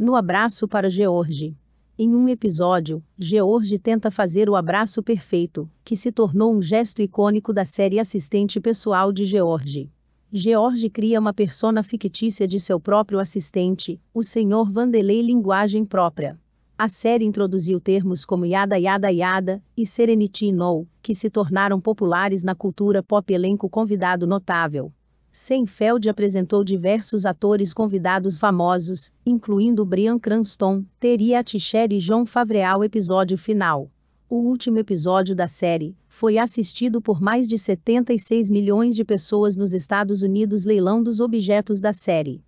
No abraço para George. Em um episódio, George tenta fazer o abraço perfeito, que se tornou um gesto icônico da série Assistente Pessoal de George. George cria uma persona fictícia de seu próprio assistente, o Sr. Vandelei linguagem própria. A série introduziu termos como Yada Yada Yada e Serenity No, que se tornaram populares na cultura pop elenco convidado notável. Seinfeld apresentou diversos atores convidados famosos, incluindo Brian Cranston, Terry Atisher e John Favreau. episódio final. O último episódio da série foi assistido por mais de 76 milhões de pessoas nos Estados Unidos leilão dos objetos da série.